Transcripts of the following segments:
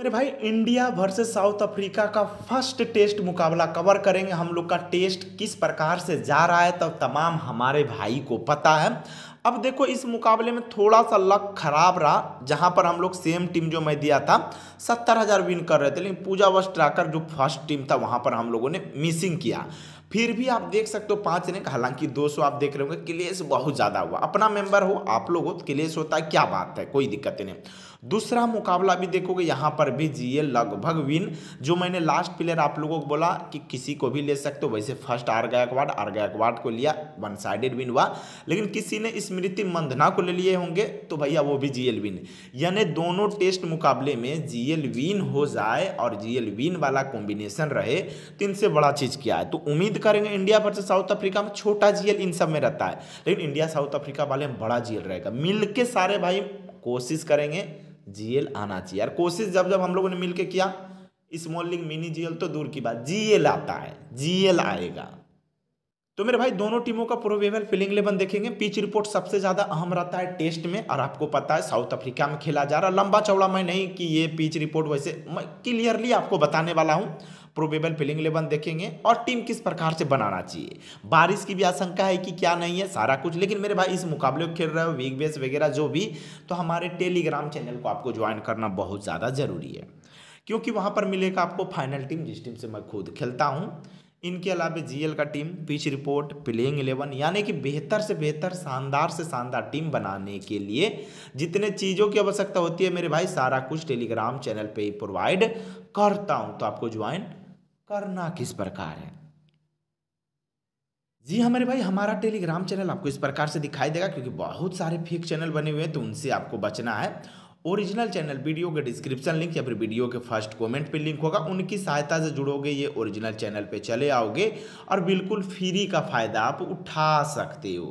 मेरे भाई India versus South Africa का फर्स्ट टेस्ट मुकाबला कवर करेंगे हम लोग का टेस्ट किस प्रकार से जा रहा है तब तमाम हमारे भाई को पता है अब देखो इस मुकाबले में थोड़ा सा लक खराब रहा जहां पर हम लोग सेम टीम जो मैं दिया था सत्तर हज़ार विन कर रहे थे लेकिन पूजा वस्ट ट्राकर जो फर्स्ट टीम था वहां पर हम लोगों ने मिसिंग किया फिर भी आप देख सकते हो पाँच रैंक हालांकि 200 आप देख रहे होंगे क्लेश बहुत ज़्यादा हुआ अपना मेंबर हो आप लोग हो क्लेश होता है क्या बात है कोई दिक्कत नहीं दूसरा मुकाबला भी देखोगे यहाँ पर भी जीए लगभग विन जो मैंने लास्ट प्लेयर आप लोगों को बोला कि किसी को भी ले सकते हो वैसे first R Gaikwad R Gaikwad को लिया वन साइडेड विन हुआ लेकिन किसी ने स्मृति मंधना को ले लिए होंगे तो भैया वो भी जीएल विन यानी दोनों टेस्ट मुकाबले में जीएल विन हो जाए और जीएल विन वाला कॉम्बिनेशन रहे तो इनसे बड़ा चीज़ क्या है तो उम्मीद करेंगे इंडिया वर्सेज साउथ अफ्रीका में छोटा जीएल इन सब में रहता है लेकिन इंडिया साउथ अफ्रीका वाले में बड़ा जीएल रहेगा मिल के सारे भाई कोशिश करेंगे जीएल आना चाहिए यार कोशिश जब जब हम लोगों ने मिलकर किया स्मॉलिंग मिनी जीएल तो दूर की बात जीएल आता है जीएल आएगा तो मेरे भाई दोनों टीमों का प्रोबेबल फिलिंग इलेवन देखेंगे पिच रिपोर्ट सबसे ज्यादा अहम रहता है टेस्ट में और आपको पता है साउथ अफ्रीका में खेला जा रहा लंबा चौड़ा मैं नहीं कि ये पिच रिपोर्ट वैसे मैं क्लियरली आपको बताने वाला हूँ प्रोबेबल पिलिंग इलेवन देखेंगे और टीम किस प्रकार से बनाना चाहिए बारिश की भी आशंका है कि क्या नहीं है सारा कुछ लेकिन मेरे भाई इस मुकाबले को खेल रहे हो वीक बेस वगैरह जो भी तो हमारे टेलीग्राम चैनल को आपको ज्वाइन करना बहुत ज़्यादा ज़रूरी है क्योंकि वहाँ पर मिलेगा आपको फाइनल टीम जिस टीम से मैं खुद खेलता हूँ इनके अलावा जीएल का team pitch report playing eleven यानी कि बेहतर से बेहतर शानदार से शानदार टीम बनाने के लिए जितने चीज़ों की आवश्यकता होती है मेरे भाई सारा कुछ टेलीग्राम चैनल पे ही प्रोवाइड करता हूँ तो आपको ज्वाइन करना किस प्रकार है जी हमारे भाई हमारा टेलीग्राम चैनल आपको इस प्रकार से दिखाई देगा क्योंकि बहुत सारे फेक चैनल बने हुए हैं तो उनसे आपको बचना है ओरिजिनल चैनल वीडियो के डिस्क्रिप्शन लिंक या फिर वीडियो के फर्स्ट कमेंट पे लिंक होगा उनकी सहायता से जुड़ोगे ये ओरिजिनल चैनल पे चले आओगे और बिल्कुल फ्री का फायदा आप उठा सकते हो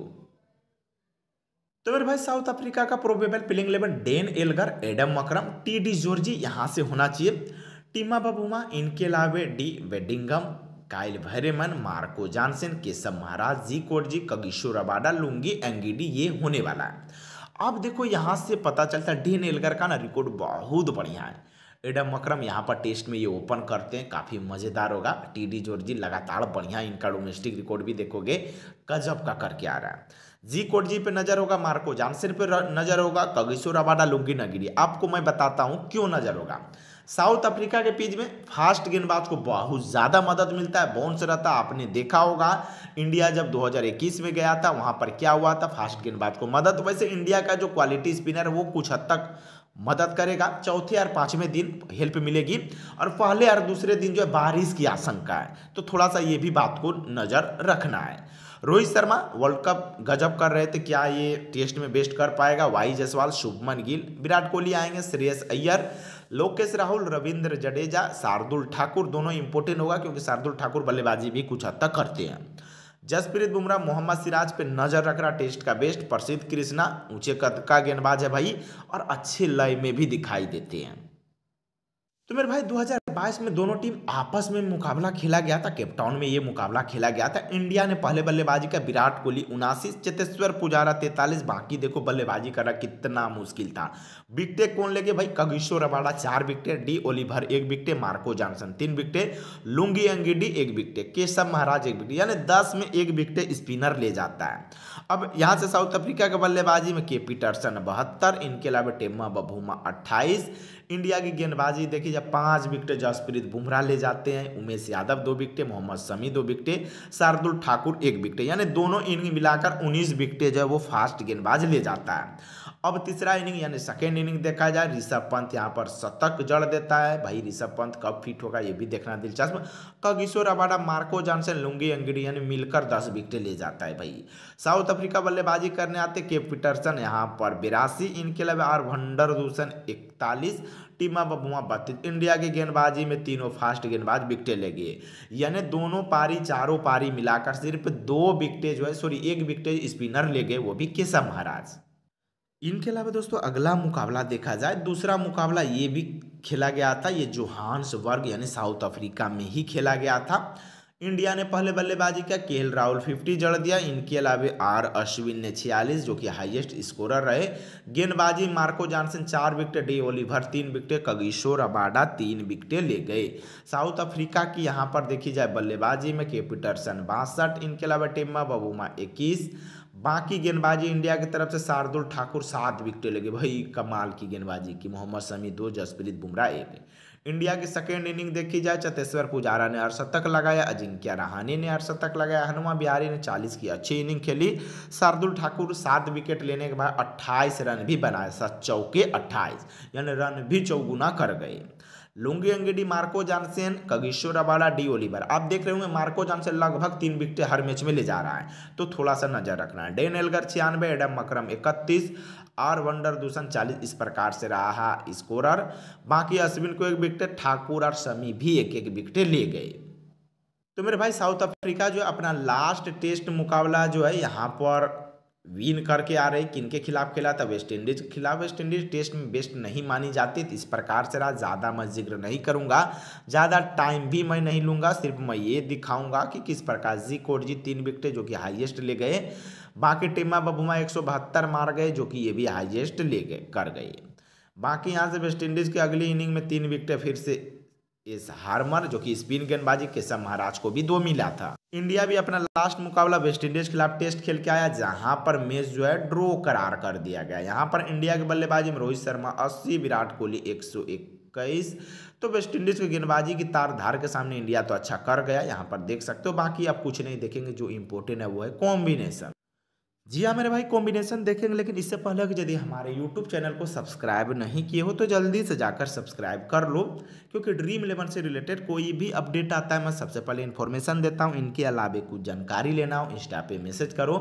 तो मेरे भाई साउथ अफ्रीका का probable playing eleven Dean Elgar Adam Markram T de Zorzi यहाँ से होना चाहिए टीमा बबूमा इनके अलावे डी वेडिंगम Kyle Verreynne Marco Jansen Keshav Maharaj G Coetzee Kagiso Rabada Lungi Ngidi ये होने वाला है अब देखो यहाँ से पता चलता है डी नेलगर का ना रिकॉर्ड बहुत बढ़िया है एडम मकरम यहाँ पर टेस्ट में ये ओपन करते हैं काफ़ी मज़ेदार होगा टी डी जोर्जी लगातार बढ़िया इनका डोमेस्टिक रिकॉर्ड भी देखोगे कजब का करके आ रहा है जी कोट जी पे नज़र होगा मार्को जॉनसन पे नज़र होगा कगिशोर अबाडा लुंगी नगिरी आपको मैं बताता हूँ क्यों नज़र होगा साउथ अफ्रीका के पिच में फास्ट गेंदबाज को बहुत ज़्यादा मदद मिलता है बाउंस रहता है आपने देखा होगा इंडिया जब 2021 में गया था वहाँ पर क्या हुआ था फास्ट गेंदबाज को मदद वैसे इंडिया का जो क्वालिटी स्पिनर है वो कुछ हद तक मदद करेगा चौथे और पाँचवें दिन हेल्प मिलेगी और पहले और दूसरे दिन जो है बारिश की आशंका है तो थोड़ा सा ये भी बात को नज़र रखना है रोहित शर्मा वर्ल्ड कप गजब कर रहे थे क्या ये टेस्ट में बेस्ट कर पाएगा वाई जसवाल शुभमन गिल विराट कोहली आएंगे श्रेयस अय्यर लोकेश राहुल रविंद्र जडेजा शार्दुल ठाकुर दोनों इंपोर्टेंट होगा क्योंकि शार्दुल ठाकुर बल्लेबाजी भी कुछ हद तक करते हैं जसप्रीत बुमराह मोहम्मद सिराज पे नजर रख रहा टेस्ट का बेस्ट प्रसिद्ध कृष्णा ऊंचे कद का गेंदबाज है भाई और अच्छे लय में भी दिखाई देते हैं तो मेरे भाई 2000 बाईस में दोनों टीम आपस में मुकाबला खेला गया था केपटाउन में ये मुकाबला खेला गया था इंडिया ने पहले बल्लेबाजी का विराट कोहली उनासी चेतेश्वर पुजारा तैतालीस बाकी देखो बल्लेबाजी करना कितना मुश्किल था विकटे कौन लेके भाई कगिशोर अबाड़ा चार विकटे डी ओलिवर एक विकटे मार्को जॉनसन तीन विकटे लुंगी अंगिडी एक विकटे केशव महाराज एक विकटे यानी दस में एक विकटे स्पिनर ले जाता है अब यहाँ से साउथ अफ्रीका के बल्लेबाजी में के पीटरसन बहत्तर इनके अलावा टेम्मा बभूमा अट्ठाईस इंडिया की गेंदबाजी देखिए जब पांच विकटे जसप्रीत बुमराह ले जाते हैं उमेश यादव दो विकटे मोहम्मद शमी दो विकटे शार्दुल ठाकुर एक विकटे यानी दोनों इनिंग मिलाकर उन्नीस विकटे जो है वो फास्ट गेंदबाज ले जाता है अब तीसरा इनिंग यानी सेकेंड इनिंग देखा जाए ऋषभ पंत यहाँ पर शतक जड़ देता है भाई ऋषभ पंत कब फिट होगा ये भी देखना दिलचस्प Kagiso Rabada Marco Jansen Lungi Ngidi यानी मिलकर दस विकेट ले जाता है भाई साउथ अफ्रीका बल्लेबाजी करने आते के पीटरसन यहाँ पर बिरासी इनके अलावा आर भंडर दूसन इकतालीस टीम बबुआ बत्तीस इंडिया के गेंदबाजी में तीनों फास्ट गेंदबाज विकटे ले गए यानी दोनों पारी चारों पारी मिलाकर सिर्फ दो विकटे जो है सॉरी एक विकटे स्पिनर ले गए वो भी केशव महाराज इनके अलावा दोस्तों अगला मुकाबला देखा जाए दूसरा मुकाबला ये भी खेला गया था ये वर्ग यानी साउथ अफ्रीका में ही खेला गया था इंडिया ने पहले बल्लेबाजी किया के एल राहुल 50 जड़ दिया इनके अलावा आर अश्विन ने 46 जो कि हाईएस्ट स्कोरर रहे गेंदबाजी मार्को जॉनसन चार विकेट डी ओलिवर तीन विकेट कगिशोर अबाडा तीन विकेटें ले गए साउथ अफ्रीका की यहां पर देखी जाए बल्लेबाजी में के पीटरसन बासठ इनके अलावा टिम्मा बबूमा इक्कीस बाकी गेंदबाजी इंडिया की तरफ से शार्दुल ठाकुर सात विकटें लगे भाई कमाल की गेंदबाजी की मोहम्मद शमी दो जसप्रीत बुमराह एक इंडिया की सेकेंड इनिंग देखी जाए चतेश्वर पुजारा ने अड़सतक लगाया अजिंक्य रहाणे ने अड़सतक लगाया हनुमा बिहारी ने चालीस की अच्छी इनिंग खेली शार्दुल ठाकुर सात विकेट लेने के बाद अट्ठाईस रन भी बनाए सात चौके अट्ठाईस यानी रन भी चौगुना कर गए Lungi Ngidi Marco Jansen Kagiso Rabada D Olivier आप देख रहे होंगे मार्को जानसेन लगभग तीन विकेट हर मैच में ले जा रहा है तो थोड़ा सा नजर रखना है डेन एलगर छियानवे एडम मकरम इकतीस आर वंडर दूसन चालीस इस प्रकार से रहा है स्कोरर बाकी अश्विन को एक विकेट ठाकुर और शमी भी एक एक विकेट ले गए तो मेरे भाई साउथ अफ्रीका जो अपना लास्ट टेस्ट मुकाबला जो है यहाँ पर विन करके आ रहे किन के खिलाफ खेला था वेस्ट इंडीज के खिलाफ वेस्ट इंडीज टेस्ट में बेस्ट नहीं मानी जाती तो इस प्रकार से रहा ज़्यादा मैं जिक्र नहीं करूँगा ज़्यादा टाइम भी मैं नहीं लूँगा सिर्फ मैं ये दिखाऊँगा कि किस प्रकार जी कोट जी तीन विकेटें जो कि हाईएस्ट ले गए बाकी टीमा बबुमा एक मार गए जो कि ये भी हाइएस्ट ले गए कर गए बाकी यहाँ से वेस्ट इंडीज़ की अगली इनिंग में तीन विकेटें फिर से इस हार्मर जो कि स्पिन गेंदबाजी केशव महाराज को भी दो मिला था इंडिया भी अपना लास्ट मुकाबला वेस्ट इंडीज के खिलाफ टेस्ट खेल के आया जहां पर मैच जो है ड्रॉ करार कर दिया गया यहां पर इंडिया के बल्लेबाजी में रोहित शर्मा 80 विराट कोहली एक इक्कीस तो वेस्ट इंडीज की गेंदबाजी की तार धार के सामने इंडिया तो अच्छा कर गया यहां पर देख सकते हो बाकी आप कुछ नहीं देखेंगे जो इंपोर्टेंट है वो है कॉम्बिनेशन जी हाँ मेरे भाई कॉम्बिनेशन देखेंगे लेकिन इससे पहले कि यदि हमारे यूट्यूब चैनल को सब्सक्राइब नहीं किए हो तो जल्दी से जाकर सब्सक्राइब कर लो क्योंकि ड्रीम इलेवन से रिलेटेड कोई भी अपडेट आता है मैं सबसे पहले इन्फॉर्मेशन देता हूँ इनके अलावा कुछ जानकारी लेना हो इंस्टा पे मैसेज करो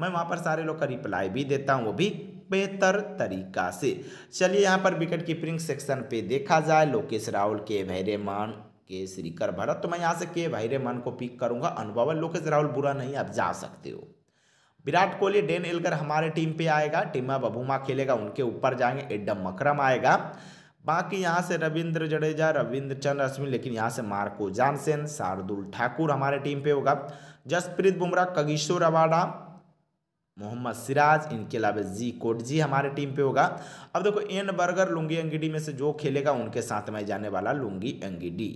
मैं वहाँ पर सारे लोग का रिप्लाई भी देता हूँ वो भी बेहतर तरीका से चलिए यहाँ पर विकेट कीपरिंग सेक्शन पर देखा जाए लोकेश राहुल के भैरेमान के श्रीकर भरत तो मैं यहाँ से के भाई मान को पिक करूँगा अनुभव लोकेश राहुल बुरा नहीं आप जा सकते हो विराट कोहली डेन एलगर हमारे टीम पे आएगा टीमा बबूमा खेलेगा उनके ऊपर जाएंगे एडम मकरम आएगा बाकी यहाँ से रविंद्र जडेजा रविंद्र चंद्र अश्विन लेकिन यहाँ से मार्को जानसेन शार्दुल ठाकुर हमारे टीम पे होगा जसप्रीत बुमराह कगिशोर अवाडा मोहम्मद सिराज इनके अलावा जी कोटजी हमारे टीम पे होगा अब देखो एन बर्गर लुंगी अंगिडी में से जो खेलेगा उनके साथ में जाने वाला लुंगी अंगिडी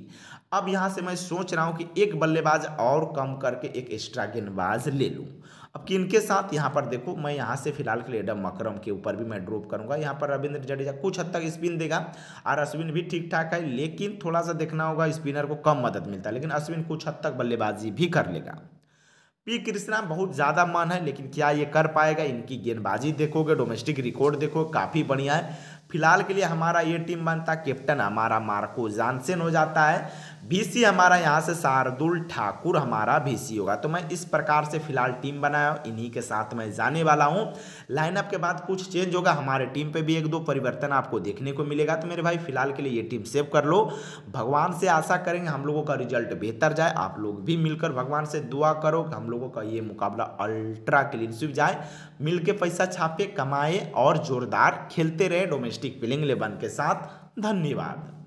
अब यहाँ से मैं सोच रहा हूँ कि एक बल्लेबाज और कम करके एक एक्स्ट्रा गेंदबाज ले लूँ अब किनके साथ यहाँ पर देखो मैं यहाँ से फिलहाल के लिए मकरम के ऊपर भी मैं ड्रॉप करूँगा यहाँ पर रविंद्र जडेजा कुछ हद तक स्पिन देगा और अश्विन भी ठीक ठाक है लेकिन थोड़ा सा देखना होगा स्पिनर को कम मदद मिलता है लेकिन अश्विन कुछ हद तक बल्लेबाजी भी कर लेगा पी कृष्णा बहुत ज़्यादा मन है लेकिन क्या ये कर पाएगा इनकी गेंदबाजी देखोगे डोमेस्टिक रिकॉर्ड देखो काफ़ी बढ़िया है फिलहाल के लिए हमारा ये टीम बनता कैप्टन हमारा मार्को जानसेन हो जाता है बीसी हमारा यहाँ से शार्दुल ठाकुर हमारा बीसी होगा तो मैं इस प्रकार से फिलहाल टीम बनाया हूँ इन्हीं के साथ मैं जाने वाला हूँ लाइनअप के बाद कुछ चेंज होगा हमारे टीम पे भी एक दो परिवर्तन आपको देखने को मिलेगा तो मेरे भाई फिलहाल के लिए ये टीम सेव कर लो भगवान से आशा करेंगे हम लोगों का रिजल्ट बेहतर जाए आप लोग भी मिलकर भगवान से दुआ करो कि हम लोगों का ये मुकाबला अल्ट्रा क्लीन स्विप जाए मिल पैसा छापे कमाए और जोरदार खेलते रहे डोमेस्टिक डिस्ट्रिक्ट पिलिंग लेबन के साथ धन्यवाद